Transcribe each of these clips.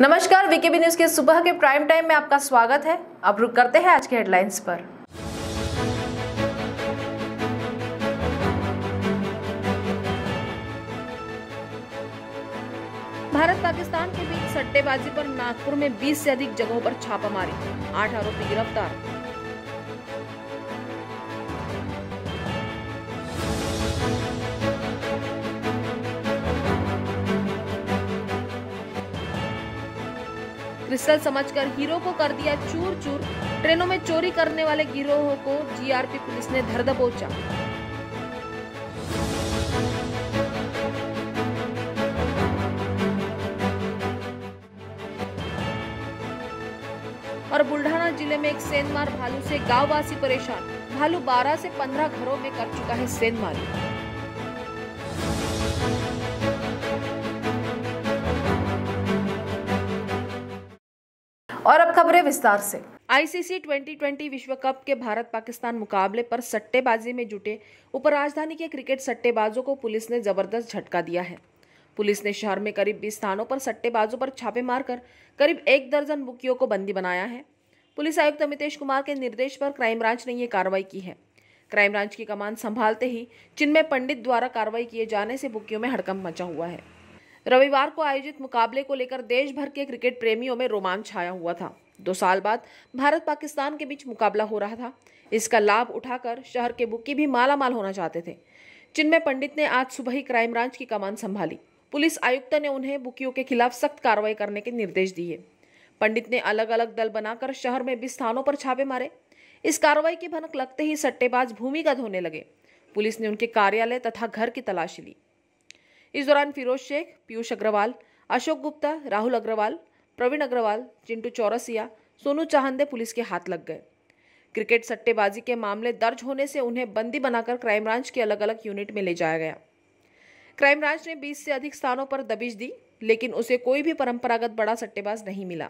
नमस्कार VKB news के सुबह के प्राइम टाइम में आपका स्वागत है अब रुक करते हैं आज के हेडलाइंस पर भारत पाकिस्तान के बीच सट्टेबाजी पर नागपुर में 20 से अधिक जगहों पर छापामारी आठ आरोपी गिरफ्तार क्रिस्टल समझकर हीरो को कर दिया चूर चूर ट्रेनों में चोरी करने वाले गिरोह को जीआरपी पुलिस ने धर दबोचा और बुल्ढाना जिले में एक सेंधमार भालू से गांववासी परेशान भालू 12 से 15 घरों में कर चुका है सेंधमारी और अब खबरें विस्तार से आईसीसी 2020 विश्व कप के भारत पाकिस्तान मुकाबले पर सट्टेबाजी में जुटे उपराजधानी के क्रिकेट सट्टेबाजों को पुलिस ने जबरदस्त झटका दिया है पुलिस ने शहर में करीब 20 स्थानों पर सट्टेबाजों पर छापे मारकर करीब एक दर्जन बुकियों को बंदी बनाया है पुलिस आयुक्त अमितेश कुमार के निर्देश पर क्राइम ब्रांच ने ये कार्रवाई की है क्राइम ब्रांच की कमान संभालते ही चिन्मय पंडित द्वारा कार्रवाई किए जाने से बुकियों में हड़कंप मचा हुआ है रविवार को आयोजित मुकाबले को लेकर देश भर के क्रिकेट प्रेमियों में रोमांच छाया हुआ था दो साल बाद भारत पाकिस्तान के बीच मुकाबला हो रहा था इसका लाभ उठाकर शहर के बुक्की भी माला माल होना चाहते थे चिन्मय पंडित ने आज सुबह ही क्राइम ब्रांच की कमान संभाली पुलिस आयुक्त ने उन्हें बुकियों के खिलाफ सख्त कार्रवाई करने के निर्देश दिए पंडित ने अलग अलग दल बनाकर शहर में बीस स्थानों पर छापे मारे इस कार्रवाई की भनक लगते ही सट्टेबाज भूमिगत होने लगे पुलिस ने उनके कार्यालय तथा घर की तलाशी ली इस दौरान फिरोज शेख पीयूष अग्रवाल अशोक गुप्ता राहुल अग्रवाल प्रवीण अग्रवाल चिंटू चौरसिया सोनू चाहंदे पुलिस के हाथ लग गए क्रिकेट सट्टेबाजी के मामले दर्ज होने से उन्हें बंदी बनाकर क्राइम ब्रांच के अलग अलग यूनिट में ले जाया गया क्राइम ब्रांच ने 20 से अधिक स्थानों पर दबिश दी लेकिन उसे कोई भी परंपरागत बड़ा सट्टेबाज नहीं मिला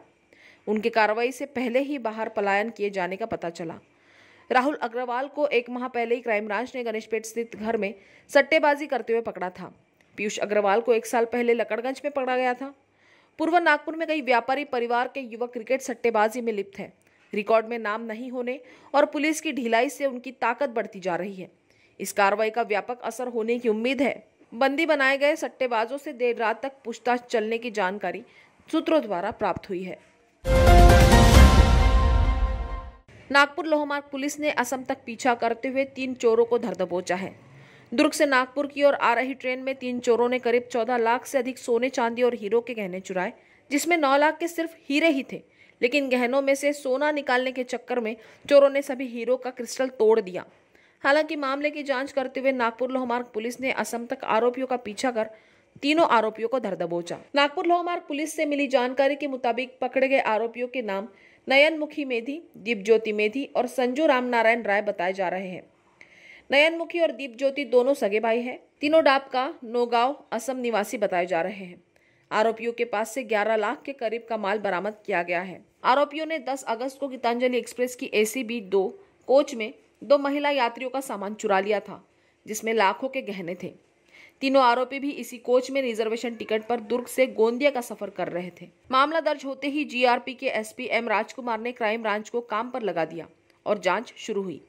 उनकी कार्रवाई से पहले ही बाहर पलायन किए जाने का पता चला राहुल अग्रवाल को एक माह पहले ही क्राइम ब्रांच ने गणेशपेट स्थित घर में सट्टेबाजी करते हुए पकड़ा था पीयूष अग्रवाल को एक साल पहले लकड़गंज में पकड़ा गया था पूर्व नागपुर में कई व्यापारी परिवार के युवक क्रिकेट सट्टेबाजी में लिप्त हैं रिकॉर्ड में नाम नहीं होने और पुलिस की ढिलाई से उनकी ताकत बढ़ती जा रही है इस कार्रवाई का व्यापक असर होने की उम्मीद है बंदी बनाए गए सट्टेबाजों से देर रात तक पूछताछ चलने की जानकारी सूत्रों द्वारा प्राप्त हुई है नागपुर लोहमार्ग पुलिस ने असम तक पीछा करते हुए तीन चोरों को धर दबोचा है दुर्ग से नागपुर की ओर आ रही ट्रेन में तीन चोरों ने करीब चौदह लाख से अधिक सोने चांदी और हीरो के गहने चुराए जिसमें नौ लाख के सिर्फ हीरे ही थे लेकिन गहनों में से सोना निकालने के चक्कर में चोरों ने सभी हीरो का क्रिस्टल तोड़ दिया हालांकि मामले की जांच करते हुए नागपुर लोहमार्ग पुलिस ने असम तक आरोपियों का पीछा कर तीनों आरोपियों को धर दबोचा नागपुर लोहमार्ग पुलिस से मिली जानकारी के मुताबिक पकड़े गए आरोपियों के नाम नयन मुखी मेधी ज्योति मेधी और संजू राम नारायण राय बताए जा रहे हैं नयन मुखी और दीप ज्योति दोनों सगे भाई हैं तीनों डाप का नोगांव असम निवासी बताए जा रहे हैं आरोपियों के पास से 11 लाख के करीब का माल बरामद किया गया है आरोपियों ने 10 अगस्त को गीतांजलि एक्सप्रेस की ए सी बी दो कोच में दो महिला यात्रियों का सामान चुरा लिया था जिसमें लाखों के गहने थे तीनों आरोपी भी इसी कोच में रिजर्वेशन टिकट पर दुर्ग से गोंदिया का सफर कर रहे थे मामला दर्ज होते ही जीआरपी के एसपी एम राजकुमार ने क्राइम ब्रांच को काम पर लगा दिया और जांच शुरू हुई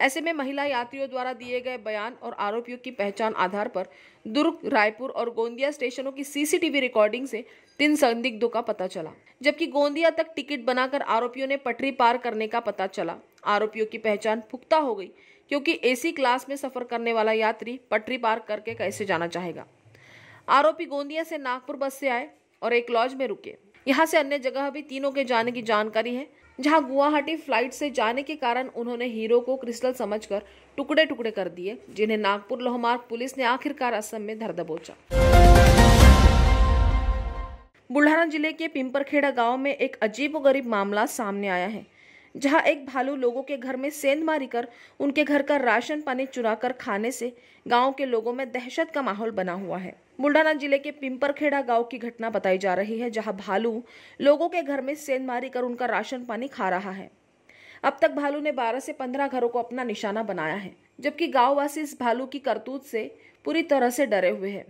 ऐसे में महिला यात्रियों द्वारा दिए गए बयान और आरोपियों की पहचान आधार पर दुर्ग रायपुर और गोंदिया स्टेशनों की सीसीटीवी रिकॉर्डिंग से तीन संदिग्धों का पता चला जबकि गोंदिया तक टिकट बनाकर आरोपियों ने पटरी पार करने का पता चला आरोपियों की पहचान पुख्ता हो गई क्योंकि एसी क्लास में सफर करने वाला यात्री पटरी पार करके कैसे जाना चाहेगा आरोपी गोंदिया से नागपुर बस से आए और एक लॉज में रुके यहाँ से अन्य जगह भी तीनों के जाने की जानकारी है जहाँ गुवाहाटी फ्लाइट से जाने के कारण उन्होंने हीरो को क्रिस्टल समझकर टुकड़े टुकड़े कर दिए जिन्हें नागपुर लोहमार्ग पुलिस ने आखिरकार असम में धर दबोचा बुल्हारा जिले के पिंपरखेड़ा गांव में एक अजीब गरीब मामला सामने आया है जहां एक भालू लोगों के घर में सेंध मारी कर उनके घर का राशन पानी चुरा कर खाने से गांव के लोगों में दहशत का माहौल बना हुआ है बुल्ढाना जिले के पिंपरखेड़ा गांव की घटना बताई जा रही है जहां भालू लोगों के घर में सेंध मारी कर उनका राशन पानी खा रहा है अब तक भालू ने 12 से 15 घरों को अपना निशाना बनाया है जबकि गांववासी इस भालू की करतूत से पूरी तरह से डरे हुए हैं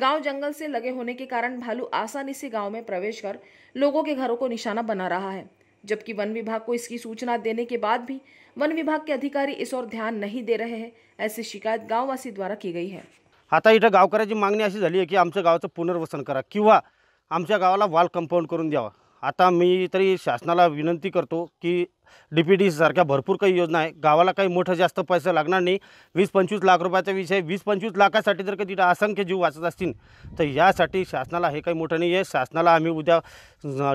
गांव जंगल से लगे होने के कारण भालू आसानी से गांव में प्रवेश कर लोगों के घरों को निशाना बना रहा है जबकि वन विभाग को इसकी सूचना देने के बाद भी वन विभाग के अधिकारी इस ओर ध्यान नहीं दे रहे हैं ऐसी शिकायत गाववासी द्वारा की गई है आता इधर गावकऱ्याची मांगनी अभी है कि आम गाँव पुनर्वसन करा कि आम गावाला वाल कंपाउंड करून द्यावा आता मी तरी शासनाला विनंती करतो की डी पी डी सारख्या भरपूर काही योजना आहे गावाला काही मोठं जास्त पैसा लागणार नाही वीस पंचवीस लाख रुपयाचा विषय वीस पंचवीस लाखासाठी जर का तिथं असंख्य जीव वाचत असतील तर यासाठी शासनाला हे काही मोठं नाही आहे शासनाला आम्ही उद्या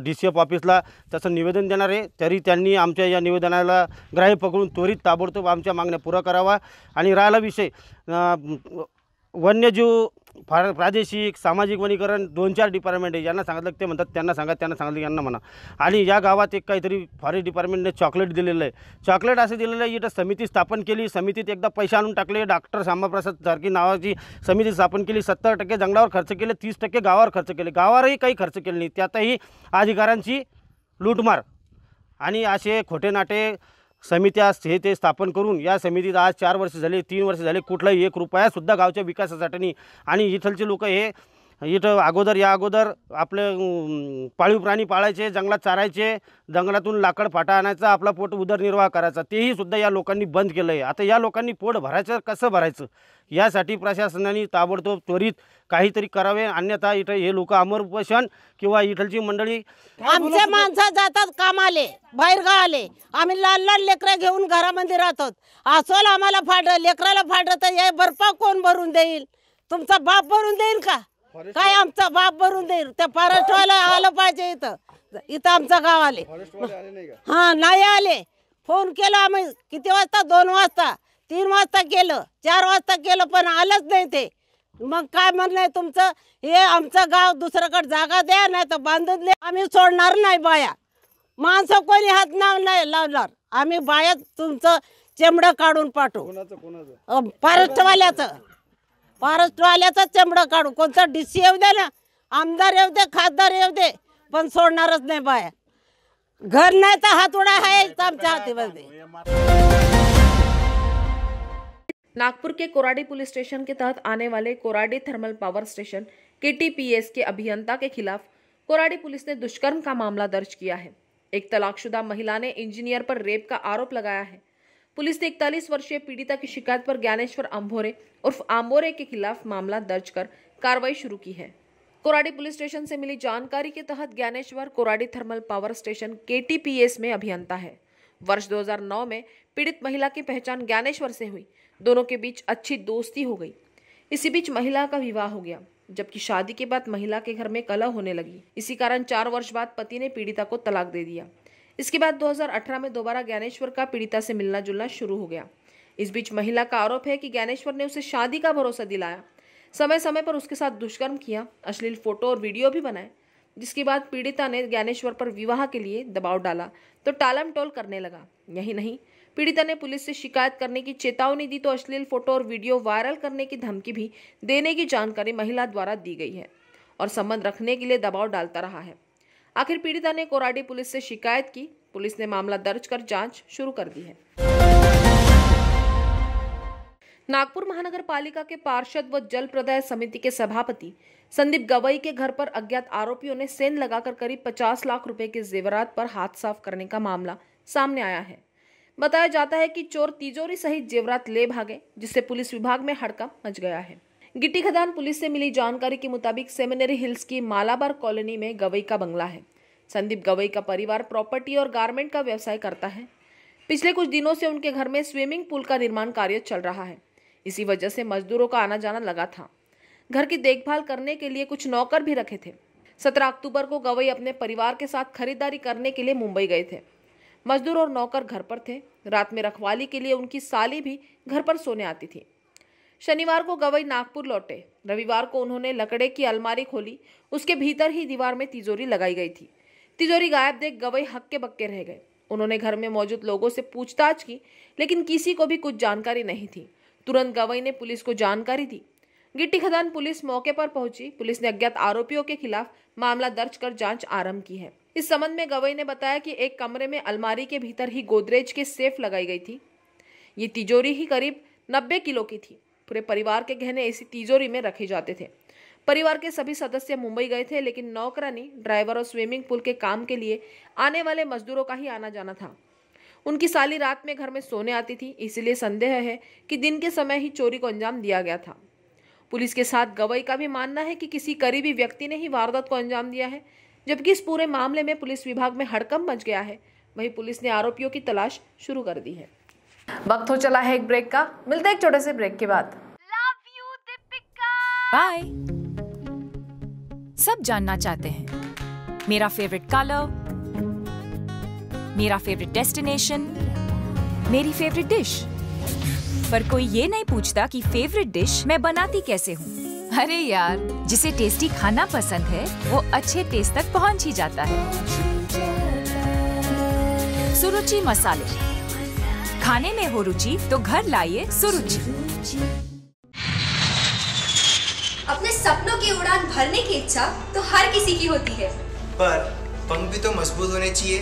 डी सी एफ ऑफिसला त्याचं निवेदन देणार आहे तरी त्यांनी आमच्या या निवेदनाला ग्राह्य पकडून त्वरित ताबडतोब आमच्या मागण्या पुरा करावा आणि राहिला विषय वन्यजीव फार प्रादेशिक सामाजिक वनीकरण दोन चार डिपार्टमेंट आहे ज्यांना सांगितलं ते म्हणतात त्यांना सांगा त्यांना सांगितलं यांना म्हणा आणि या गावात एक काहीतरी फॉरेस्ट डिपार्टमेंटने चॉकलेट दिलेलं आहे चॉकलेट असं दिलेलं आहे इथं समिती स्थापन केली समितीत एकदा पैसे आणून टाकले डॉक्टर श्यामाप्रसाद सारखी नावाची समिती स्थापन केली सत्तर टक्के जंगलावर खर्च केले तीस टक्के गावावर खर्च केले गावावरही काही खर्च केले नाही त्यातही अधिकाऱ्यांची लूटमार आणि असे खोटे नाटे समित्या हे ते स्थापन करून या समितीत आज चार वर्ष झाले तीन वर्ष झाले कुठलाही एक रुपयासुद्धा गावच्या विकासासाठी आणि इथलचे लोक हे इथं अगोदर या अगोदर आपले पाळीव प्राणी पाळायचे जंगलात चारायचे जंगलातून लाकड फाटा आणायचा आपला पोट उदरनिर्वाह करायचा तेही सुद्धा या लोकांनी बंद केलं आहे आता या लोकांनी पोट भरायचं कसं भरायचं यासाठी प्रशासनाने ताबडतोब त्वरित काहीतरी करावे अन्यथा इथं हे लोक अमर उपोषण किंवा इथलची मंडळी आमच्या माणसं जातात कामाले आले आम्ही लहान लहान लेकरं घेऊन घरामध्ये राहतो असोल आम्हाला फाड लेकराला तर हे बर्फा कोण भरून देईल तुमचा बाप भरून देईल का काय आमचा बाप भरून देईल त्या फॉरेस्टवाला आलं पाहिजे इथं इथं आमचं गाव आले हा नाही आले फोन केला आम्ही किती वाजता दोन वाजता तीन वाजता केलं चार वाजता केलं पण आलंच नाही ते मग काय म्हणलंय तुमचं हे आमचं गाव दुसऱ्याकडे जागा द्या नाही तर बांधून द्या आम्ही सोडणार नाही बाया माणसं कोणी हात नाव नाही लावणार आम्ही बाया तुमचं चेमडं काढून पाठवू कोणाचं फॉरेस्टवाल्याचं महाराष्ट्र आल्याचं चेंबडं काढू कोणतं डी सी दे ना आमदार येऊ दे खासदार येऊ दे पण सोडणारच नाही बाया घर नाही तर हातोडा आहे आमच्या हातीमध्ये नागपुर के कोराडी पुलिस स्टेशन के तहत आने वाले कोराडी थर्मल पावर स्टेशन के के अभियंता के खिलाफ कोराडी पुलिस ने दुष्कर्म का मामला दर्ज किया है एक तलाकशुदा महिला ने इंजीनियर पर रेप का आरोप लगाया है पुलिस ने इकतालीस वर्षीय पीड़िता की शिकायत पर ज्ञानेश्वर आम्भोरे उर्फ आम्बोरे के खिलाफ मामला दर्ज कर कार्रवाई शुरू की है कोराडी पुलिस स्टेशन से मिली जानकारी के तहत Gyaneshwar Koradi thermal power station के में अभियंता है वर्ष 2009 में पीड़ित महिला की पहचान ज्ञानेश्वर से हुई दोनों के बीच अच्छी दोस्ती हो गई इसी बीच महिला का विवाह हो गया जबकि शादी के बाद महिला के घर में कलह होने लगी इसी कारण चार वर्ष बाद पति ने पीड़िता को तलाक दे दिया इसके बाद 2018 में दोबारा ज्ञानेश्वर का पीड़िता से मिलना जुलना शुरू हो गया इस बीच महिला का आरोप है कि ज्ञानेश्वर ने उसे शादी का भरोसा दिलाया समय समय पर उसके साथ दुष्कर्म किया अश्लील फोटो और वीडियो भी बनाए जिसके बाद पीड़िता ने ज्ञानेश्वर पर विवाह के लिए दबाव डाला तो टालम टोल करने लगा यही नहीं पीड़िता ने पुलिस से शिकायत करने की चेतावनी दी तो अश्लील फोटो और वीडियो वायरल करने की धमकी भी देने की जानकारी महिला द्वारा दी गई है और संबंध रखने के लिए दबाव डालता रहा है आखिर पीड़िता ने कोराडी पुलिस से शिकायत की पुलिस ने मामला दर्ज कर जांच शुरू कर दी है नागपुर महानगर पालिका के पार्षद व जल प्रदाय समिति के सभापति संदीप गवई के घर पर अज्ञात आरोपियों ने सेन लगाकर करीब 50 लाख रुपए के जेवरात पर हाथ साफ करने का मामला सामने आया है बताया जाता है कि चोर तिजोरी सहित जेवरात ले भागे जिससे पुलिस विभाग में हड़कंप मच गया है गिट्टी खदान पुलिस से मिली जानकारी के मुताबिक सेमिनरी हिल्स की मालाबार कॉलोनी में गवई का बंगला है संदीप गवई का परिवार प्रॉपर्टी और गारमेंट का व्यवसाय करता है पिछले कुछ दिनों से उनके घर में स्विमिंग पूल का निर्माण कार्य चल रहा है इसी वजह से मजदूरों का आना जाना लगा था घर की देखभाल करने के लिए कुछ नौकर भी रखे थे सत्रह अक्टूबर को गवई अपने परिवार के साथ खरीदारी करने के लिए मुंबई गए थे मजदूर और नौकर घर पर थे रात में रखवाली के लिए उनकी साली भी घर पर सोने आती थी शनिवार को गवई नागपुर लौटे रविवार को उन्होंने लकड़े की अलमारी खोली उसके भीतर ही दीवार में तिजोरी लगाई गई थी तिजोरी गायब देख गवई हक्के बक्के रह गए उन्होंने घर में मौजूद लोगों से पूछताछ की लेकिन किसी को भी कुछ जानकारी नहीं थी तुरंत गवई ने पुलिस को जानकारी दी गिट्टी खदान पुलिस मौके पर पहुंची पुलिस ने अज्ञात आरोपियों के खिलाफ मामला दर्ज कर जांच आरंभ की है इस संबंध में गवई ने बताया कि एक कमरे में अलमारी के भीतर ही गोदरेज के सेफ लगाई गई थी ये तिजोरी ही करीब नब्बे किलो की थी पूरे परिवार के गहने ऐसी तिजोरी में रखे जाते थे परिवार के सभी सदस्य मुंबई गए थे लेकिन नौकरानी ड्राइवर और स्विमिंग पूल के काम के लिए आने वाले मजदूरों का ही आना जाना था उनकी साली रात में घर में सोने आती थी इसलिए संदेह है कि दिन के समय ही चोरी को अंजाम दिया गया था पुलिस के साथ गवई का भी मानना है कि किसी करीबी व्यक्ति ने ही वारदात को अंजाम दिया है जबकि इस पूरे मामले में पुलिस विभाग में हड़कम मच गया है वहीं पुलिस ने आरोपियों की तलाश शुरू कर दी है वक्त हो चला है एक ब्रेक का मिलते हैं एक छोटे से ब्रेक के बाद बाय सब जानना चाहते हैं मेरा फेवरेट कलर मेरा फेवरेट डेस्टिनेशन मेरी फेवरेट डिश पर कोई ये नहीं पूछता कि फेवरेट डिश मैं बनाती कैसे हूँ अरे यार जिसे टेस्टी खाना पसंद है वो अच्छे टेस्ट तक पहुँच ही जाता है सुरुचि मसाले खाने में हो रुचि तो घर लाइए सुरुचि अपने सपनों की उड़ान भरने की इच्छा तो हर किसी की होती है पर पंख भी तो मजबूत होने चाहिए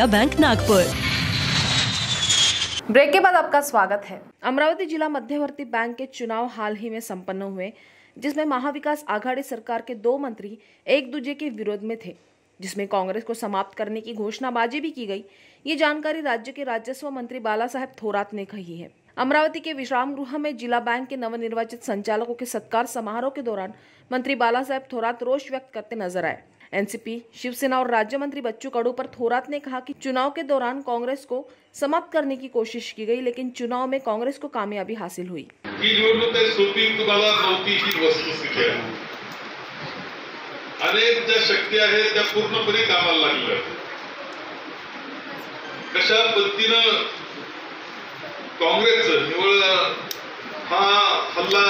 सहकारिता बैंक नागपुर ब्रेक के बाद आपका स्वागत है अमरावती जिला मध्यवर्ती बैंक के चुनाव हाल ही में संपन्न हुए जिसमें महाविकास आघाड़ी सरकार के दो मंत्री एक दूसरे के विरोध में थे जिसमें कांग्रेस को समाप्त करने की घोषणाबाजी भी की गई ये जानकारी राज्य के राजस्व मंत्री बाला साहेब थोरात ने कही है अमरावती के विश्राम गृह में जिला बैंक के नव निर्वाचित संचालकों के सत्कार समारोह के दौरान मंत्री बाला साहेब थोरात रोष व्यक्त करते नजर आए एनसीपी शिवसेना और राज्य मंत्री बच्चू कड़ू पर थोरात ने कहा कि चुनाव के दौरान कांग्रेस को समाप्त करने की कोशिश की गई लेकिन चुनाव में कांग्रेस को कामयाबी हासिल हुई ही अनेक ज्या शक्ती आहेत त्या पूर्णपणे कामाला लागल्या कशा पद्धतीनं निवळ हा हल्ला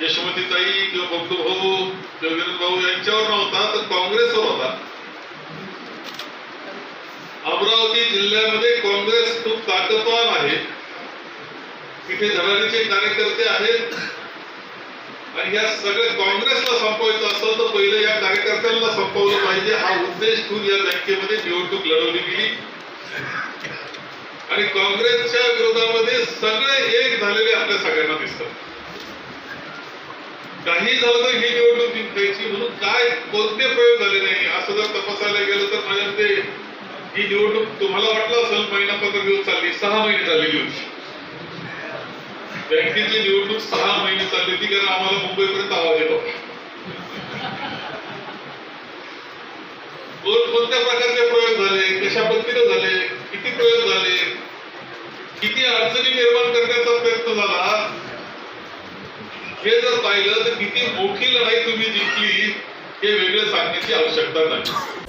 यशोमतीताई किंवा भक्त भाऊ किंवा विनोद भाऊ यांच्यावर नव्हता तर काँग्रेसवर होता अमरावती जिल्ह्यामध्ये काँग्रेस खूप ताकदवान आहे तिथे धडाडीचे कार्यकर्ते आहेत आणि या सगळ्या काँग्रेसला संपवायचं असेल तर पहिले या कार्यकर्त्यांना संपवलं पाहिजे हा उद्देश ठेवून या बँकेमध्ये निवडणूक लढवली गेली आणि काँग्रेसच्या विरोधामध्ये सगळे एक झालेले आपल्या सगळ्यांना दिसतात काही तर ही निवडणूक जिंकायची म्हणून काय कोणते प्रयोग झाले नाही असं जर तपासायला गेलं तर माझ्या ते ही निवडणूक तुम्हाला वाटलं असेल महिना पत्र दिवस चालली सहा महिने झालेली होती बँकेची निवडणूक सहा महिने चालली ती कारण आम्हाला मुंबईपर्यंत आवाज येतो कोणत्या प्रकारचे प्रयोग झाले कशा पद्धतीने झाले किती प्रयोग झाले किती अडचणी निर्माण करण्याचा प्रयत्न झाला हे जर पाहिलं तर किती मोठी लढाई तुम्ही जिंकली हे वेगळं सांगण्याची आवश्यकता नाही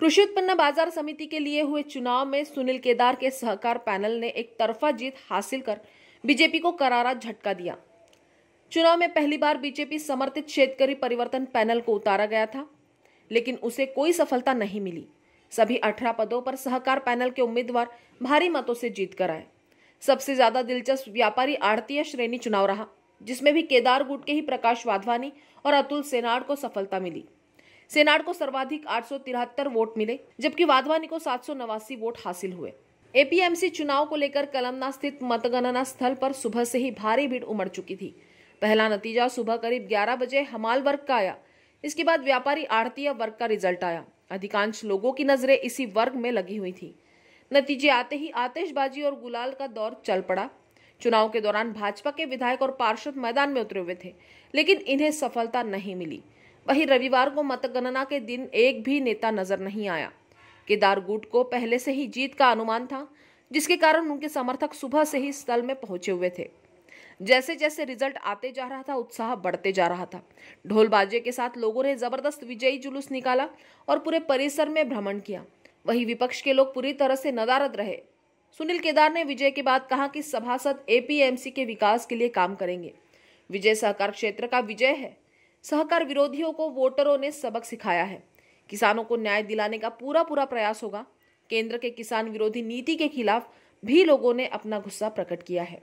कृषि उत्पन्न बाजार समिति के लिए हुए चुनाव में सुनील केदार के सहकार पैनल ने एक तरफा जीत हासिल कर बीजेपी को करारा झटका दिया चुनाव में पहली बार बीजेपी समर्थित शेतकारी परिवर्तन पैनल को उतारा गया था लेकिन उसे कोई सफलता नहीं मिली सभी अठारह पदों पर सहकार पैनल के उम्मीदवार भारी मतों से जीत कर आए सबसे ज्यादा दिलचस्प व्यापारी आड़तीय श्रेणी चुनाव रहा जिसमें भी केदार गुट के ही प्रकाश वाधवानी और अतुल सेनाड़ को सफलता मिली सेनाड़ को सर्वाधिक आठ वोट मिले जबकि वाधवानी को सात वोट हासिल हुए एपीएमसी चुनाव को लेकर कलमना स्थित मतगणना स्थल पर सुबह से ही भारी भीड़ उमड़ चुकी थी पहला नतीजा सुबह करीब 11 बजे हमाल वर्ग का आया इसके बाद व्यापारी आड़तीय वर्ग का रिजल्ट आया अधिकांश लोगों की नजरें इसी वर्ग में लगी हुई थी नतीजे आते ही आतिशबाजी और गुलाल का दौर चल पड़ा चुनाव के दौरान भाजपा के विधायक और पार्षद मैदान में उतरे हुए थे लेकिन इन्हें सफलता नहीं मिली वहीं रविवार को मतगणना के दिन एक भी नेता नजर नहीं आया केदार गुट को पहले से ही जीत का अनुमान था जिसके कारण उनके समर्थक सुबह से ही स्थल में पहुंचे हुए थे जैसे जैसे रिजल्ट आते जा रहा था उत्साह बढ़ते जा रहा था ढोल बाजे के साथ लोगों ने जबरदस्त विजयी जुलूस निकाला और पूरे परिसर में भ्रमण किया वहीं विपक्ष के लोग पूरी तरह से नदारद रहे सुनील केदार ने विजय के बाद कहा कि सभासद एपीएमसी के विकास के लिए काम करेंगे विजय सहकार क्षेत्र का विजय है सहकार विरोधियों को वोटरों ने सबक सिखाया है किसानों को न्याय दिलाने का पूरा पूरा प्रयास होगा केंद्र के किसान विरोधी नीति के खिलाफ भी लोगों ने अपना गुस्सा प्रकट किया है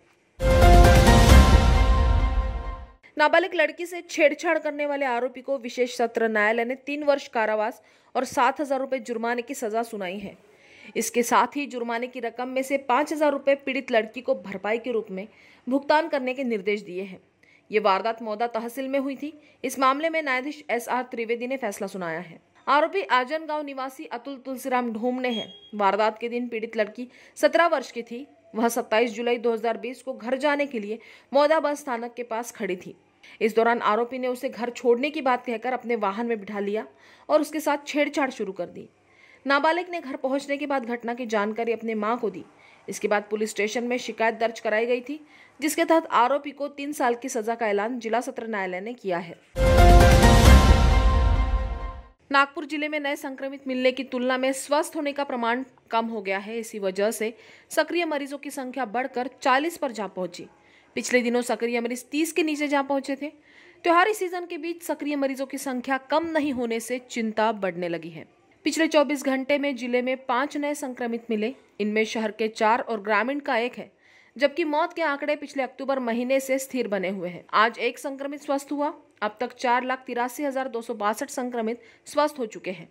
नाबालिग लड़की से छेड़छाड़ करने वाले आरोपी को विशेष सत्र न्यायालय ने तीन वर्ष कारावास और सात हजार रुपये जुर्माने की सजा सुनाई है इसके साथ ही जुर्माने की रकम में से पाँच हजार रुपये पीड़ित लड़की को भरपाई के रूप में भुगतान करने के निर्देश दिए हैं ये वारदात मौदा तहसील में हुई थी इस मामले में न्यायाधीश एस आर त्रिवेदी ने फैसला सुनाया है आरोपी आजन गांव निवासी अतुल तुलसीराम ढोमने हैं वारदात के दिन पीड़ित लड़की सत्रह वर्ष की थी वह 27 जुलाई 2020 को घर जाने के लिए मौदा बस स्थानक के पास खड़ी थी इस दौरान आरोपी ने उसे घर छोड़ने की बात कहकर अपने वाहन में बिठा लिया और उसके साथ छेड़छाड़ शुरू कर दी नाबालिग ने घर पहुंचने के बाद घटना की जानकारी अपने माँ को दी इसके बाद पुलिस स्टेशन में शिकायत दर्ज कराई गई थी जिसके तहत आरोपी को तीन साल की सजा का ऐलान जिला सत्र न्यायालय ने किया है नागपुर जिले में नए संक्रमित मिलने की तुलना में स्वस्थ होने का प्रमाण कम हो गया है इसी वजह से सक्रिय मरीजों की संख्या बढ़कर 40 पर जा पहुंची पिछले दिनों सक्रिय मरीज 30 के नीचे जा पहुंचे थे त्योहारी सीजन के बीच सक्रिय मरीजों की संख्या कम नहीं होने से चिंता बढ़ने लगी है पिछले 24 घंटे में जिले में पांच नए संक्रमित मिले इनमें शहर के चार और ग्रामीण का एक है जबकि मौत के आंकड़े पिछले अक्टूबर महीने से स्थिर बने हुए हैं आज एक संक्रमित स्वस्थ हुआ अब तक चार लाख तिरासी हजार दो सौ बासठ संक्रमित स्वस्थ हो चुके हैं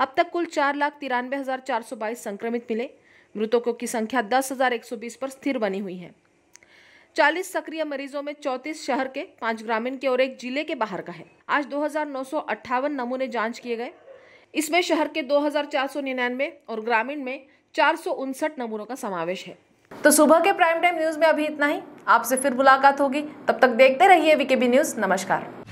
अब तक कुल चार लाख तिरानवे हजार चार सौ बाईस संक्रमित मिले मृतकों की संख्या दस हजार एक सौ बीस पर स्थिर बनी हुई है चालीस सक्रिय मरीजों में चौतीस शहर के पांच ग्रामीण के और एक जिले के बाहर का है आज दो नमूने जांच किए गए इसमें शहर के निन्यानवे और ग्रामीण में चार नमूनों का समावेश है तो सुबह के प्राइम टाइम न्यूज में अभी इतना ही आपसे फिर मुलाकात होगी तब तक देखते रहिए वीकेबी न्यूज नमस्कार